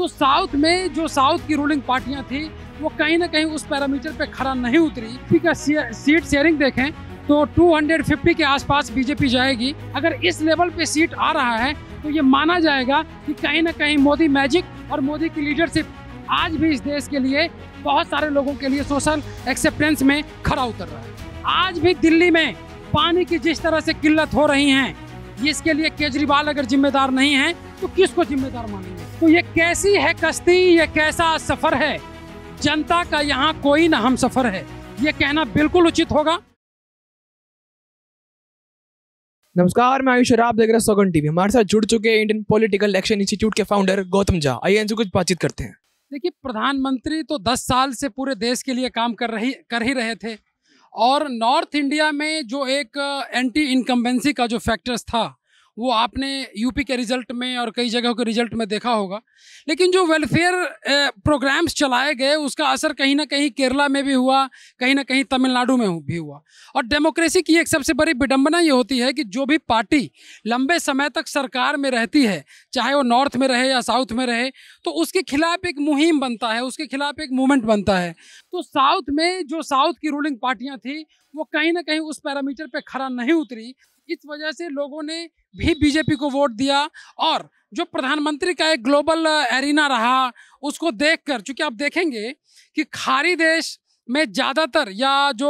तो साउथ में जो साउथ की रूलिंग पार्टियां थी वो कहीं ना कहीं उस पैरामीटर पे खड़ा नहीं उतरी ठीक का सीट शेयरिंग देखें तो 250 के आसपास बीजेपी जाएगी अगर इस लेवल पे सीट आ रहा है तो ये माना जाएगा कि कहीं ना कहीं मोदी मैजिक और मोदी की लीडरशिप आज भी इस देश के लिए बहुत सारे लोगों के लिए सोशल एक्सेप्टेंस में खड़ा उतर रहा है आज भी दिल्ली में पानी की जिस तरह से किल्लत हो रही है इसके लिए केजरीवाल अगर जिम्मेदार नहीं है तो किसको जिम्मेदार मानेंगे तो ये कैसी है कश्ती ये कैसा सफर है जनता का यहाँ कोई ना हम सफर है ये कहना बिल्कुल उचित होगा नमस्कार मैं आयुष आप देख रहे हैं सोगन टीवी हमारे साथ जुड़ चुके हैं इंडियन पॉलिटिकल एक्शन इंस्टीट्यूट के फाउंडर गौतम झा आइए इनसे कुछ बातचीत करते हैं देखिए प्रधानमंत्री तो 10 साल से पूरे देश के लिए काम कर रही कर ही रहे थे और नॉर्थ इंडिया में जो एक एंटी इनकम्बेंसी का जो फैक्टर्स था वो आपने यूपी के रिजल्ट में और कई जगहों के रिजल्ट में देखा होगा लेकिन जो वेलफेयर प्रोग्राम्स चलाए गए उसका असर कहीं ना कहीं केरला में भी हुआ कहीं ना कहीं तमिलनाडु में भी हुआ और डेमोक्रेसी की एक सबसे बड़ी विडंबना ये होती है कि जो भी पार्टी लंबे समय तक सरकार में रहती है चाहे वो नॉर्थ में रहे या साउथ में रहे तो उसके खिलाफ एक मुहिम बनता है उसके खिलाफ एक मूवमेंट बनता है तो साउथ में जो साउथ की रूलिंग पार्टियाँ थी वो कहीं ना कहीं उस पैरामीटर पर खड़ा नहीं उतरी इस वजह से लोगों ने भी बीजेपी को वोट दिया और जो प्रधानमंत्री का एक ग्लोबल एरिना रहा उसको देखकर चूँकि आप देखेंगे कि खाड़ी देश में ज़्यादातर या जो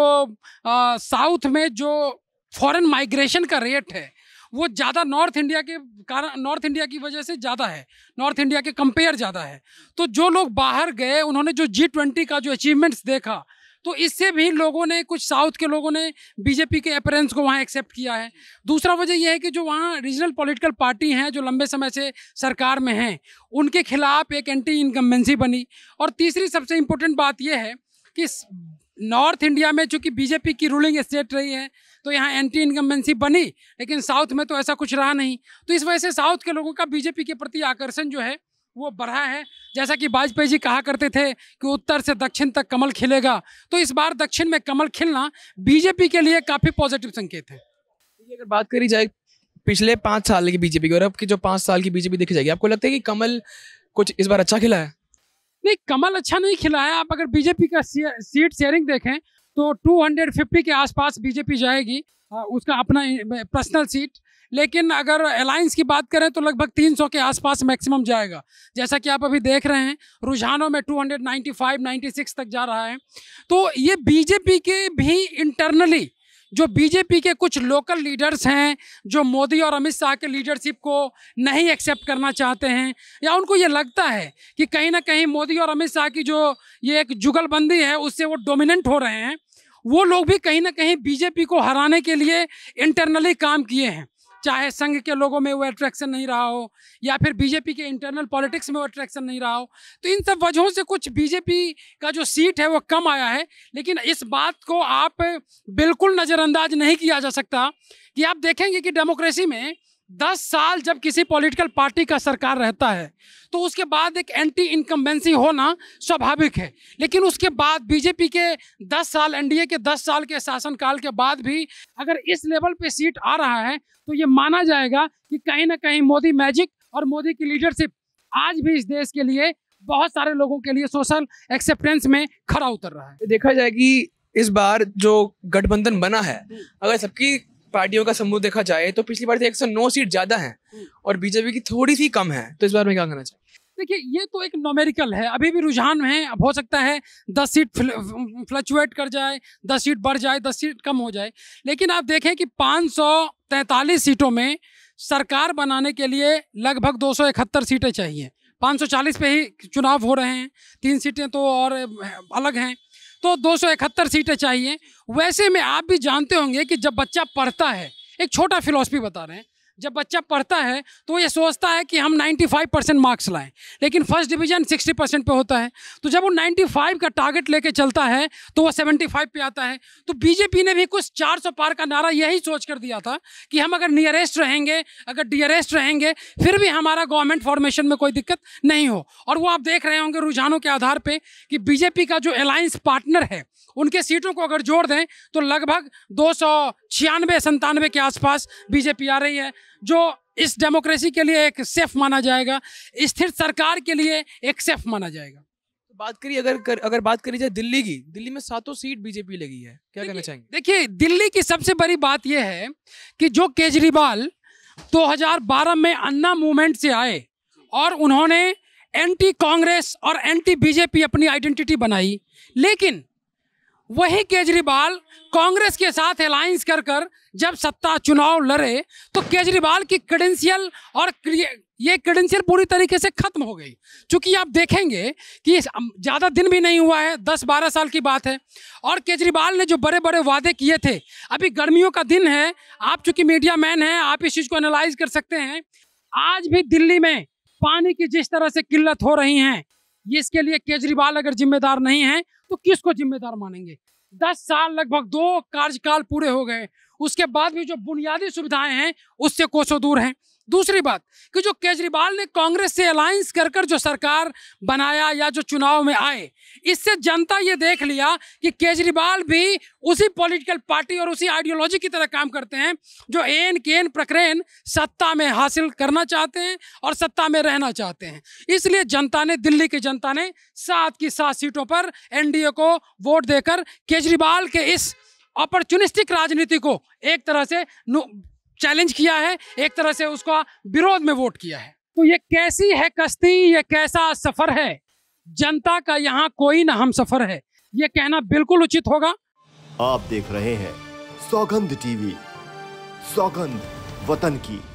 साउथ में जो फॉरेन माइग्रेशन का रेट है वो ज़्यादा नॉर्थ इंडिया के कारण नॉर्थ इंडिया की वजह से ज़्यादा है नॉर्थ इंडिया के कंपेयर ज़्यादा है तो जो लोग बाहर गए उन्होंने जो जी ट्वेंटी का जो अचीवमेंट्स देखा तो इससे भी लोगों ने कुछ साउथ के लोगों ने बीजेपी के अपेरेंस को वहाँ एक्सेप्ट किया है दूसरा वजह यह है कि जो वहाँ रीजनल पॉलिटिकल पार्टी हैं जो लंबे समय से सरकार में हैं उनके खिलाफ एक एंटी इनकम्बेंसी बनी और तीसरी सबसे इम्पोर्टेंट बात यह है कि नॉर्थ इंडिया में चूंकि बीजेपी की रूलिंग स्टेट रही है तो यहाँ एंटी इनकम्बेंसी बनी लेकिन साउथ में तो ऐसा कुछ रहा नहीं तो इस वजह से साउथ के लोगों का बीजेपी के प्रति आकर्षण जो है वो बढ़ा है जैसा कि वाजपेयी जी कहा करते थे कि उत्तर से दक्षिण तक कमल खिलेगा तो इस बार दक्षिण में कमल खिलना बीजेपी के लिए काफ़ी पॉजिटिव संकेत है अगर बात करी जाए पिछले पाँच साल की बीजेपी की और अब की जो पाँच साल की बीजेपी देखी जाएगी आपको लगता है कि कमल कुछ इस बार अच्छा खिला है नहीं कमल अच्छा नहीं खिला है आप अगर बीजेपी का सीट शेयरिंग देखें तो 250 के आसपास बीजेपी जाएगी उसका अपना पर्सनल सीट लेकिन अगर अलायंस की बात करें तो लगभग 300 के आसपास मैक्सिमम जाएगा जैसा कि आप अभी देख रहे हैं रुझानों में 295 96 तक जा रहा है तो ये बीजेपी के भी इंटरनली जो बीजेपी के कुछ लोकल लीडर्स हैं जो मोदी और अमित शाह के लीडरशिप को नहीं एक्सेप्ट करना चाहते हैं या उनको ये लगता है कि कहीं ना कहीं मोदी और अमित शाह की जो ये एक जुगलबंदी है उससे वो डोमिनेंट हो रहे हैं वो लोग भी कहीं ना कहीं बीजेपी को हराने के लिए इंटरनली काम किए हैं चाहे संघ के लोगों में वो अट्रैक्शन नहीं रहा हो या फिर बीजेपी के इंटरनल पॉलिटिक्स में वो अट्रैक्शन नहीं रहा हो तो इन सब वजहों से कुछ बीजेपी का जो सीट है वो कम आया है लेकिन इस बात को आप बिल्कुल नज़रअंदाज नहीं किया जा सकता कि आप देखेंगे कि डेमोक्रेसी में दस साल जब किसी पॉलिटिकल पार्टी का सरकार रहता है तो उसके बाद एक एंटी इनकम्बेंसी होना स्वाभाविक है लेकिन उसके बाद बीजेपी के दस साल एनडीए के दस साल के शासनकाल के बाद भी अगर इस लेवल पे सीट आ रहा है तो ये माना जाएगा कि कहीं ना कहीं मोदी मैजिक और मोदी की लीडरशिप आज भी इस देश के लिए बहुत सारे लोगों के लिए सोशल एक्सेप्टेंस में खड़ा उतर रहा है देखा जाए कि इस बार जो गठबंधन बना है हम्म। अगर सबकी पार्टियों का समूह देखा जाए तो पिछली बार तो सौ नौ सीट ज्यादा है हम्म। और बीजेपी की थोड़ी सी कम है तो इस बार में क्या कहना चाहिए देखिए ये तो एक नोमेरिकल है अभी भी रुझान में है अब हो सकता है दस सीट फ्लक्चुएट कर जाए दस सीट बढ़ जाए दस सीट कम हो जाए लेकिन आप देखें कि पाँच सौ तैंतालीस सीटों में सरकार बनाने के लिए लगभग दो सौ इकहत्तर सीटें चाहिए 540 पे ही चुनाव हो रहे हैं तीन सीटें तो और अलग हैं तो दो सीटें चाहिए वैसे में आप भी जानते होंगे कि जब बच्चा पढ़ता है एक छोटा फिलोसफी बता रहे हैं जब बच्चा पढ़ता है तो ये सोचता है कि हम 95 परसेंट मार्क्स लाएं लेकिन फर्स्ट डिवीजन 60 परसेंट पर होता है तो जब वो 95 का टारगेट लेके चलता है तो वो 75 पे आता है तो बीजेपी ने भी कुछ 400 पार का नारा यही सोच कर दिया था कि हम अगर नियरेस्ट रहेंगे अगर डियरेस्ट रहेंगे फिर भी हमारा गवर्नमेंट फॉर्मेशन में कोई दिक्कत नहीं हो और वो आप देख रहे होंगे रुझानों के आधार पर कि बीजेपी का जो अलायंस पार्टनर है उनके सीटों को अगर जोड़ दें तो लगभग दो छियानवे संतानवे के आसपास बीजेपी आ रही है जो इस डेमोक्रेसी के लिए एक सेफ माना जाएगा स्थिर सरकार के लिए एक सेफ माना जाएगा तो बात करिए अगर कर, अगर बात करी जाए दिल्ली की दिल्ली में सातों सीट बीजेपी लगी है क्या कहना चाहेंगे देखिए दिल्ली की सबसे बड़ी बात यह है कि जो केजरीवाल 2012 में अन्ना मूवमेंट से आए और उन्होंने एंटी कांग्रेस और एंटी बीजेपी अपनी आइडेंटिटी बनाई लेकिन वही केजरीवाल कांग्रेस के साथ अलायंस कर कर जब सत्ता चुनाव लड़े तो केजरीवाल की क्रेडेंशियल और ये क्रेडेंशियल पूरी तरीके से खत्म हो गई क्योंकि आप देखेंगे कि ज़्यादा दिन भी नहीं हुआ है दस बारह साल की बात है और केजरीवाल ने जो बड़े बड़े वादे किए थे अभी गर्मियों का दिन है आप चूंकि मीडिया मैन हैं आप इस चीज़ को एनालाइज कर सकते हैं आज भी दिल्ली में पानी की जिस तरह से किल्लत हो रही है इसके लिए केजरीवाल अगर जिम्मेदार नहीं है तो किसको जिम्मेदार मानेंगे दस साल लगभग दो कार्यकाल पूरे हो गए उसके बाद भी जो बुनियादी सुविधाएं हैं उससे कोसों दूर हैं दूसरी बात कि जो केजरीवाल ने कांग्रेस से अलायंस कर कर जो सरकार बनाया या जो चुनाव में आए इससे जनता ये देख लिया कि केजरीवाल भी उसी पॉलिटिकल पार्टी और उसी आइडियोलॉजी की तरह काम करते हैं जो एन केन प्रक्रेन सत्ता में हासिल करना चाहते हैं और सत्ता में रहना चाहते हैं इसलिए जनता ने दिल्ली की जनता ने सात की सात सीटों पर एन को वोट देकर केजरीवाल के इस अपॉर्चुनिस्टिक राजनीति को एक तरह से चैलेंज किया है एक तरह से उसका विरोध में वोट किया है तो ये कैसी है कश्ती ये कैसा सफर है जनता का यहाँ कोई ना हम सफर है ये कहना बिल्कुल उचित होगा आप देख रहे हैं सौगंध टीवी सौगंध वतन की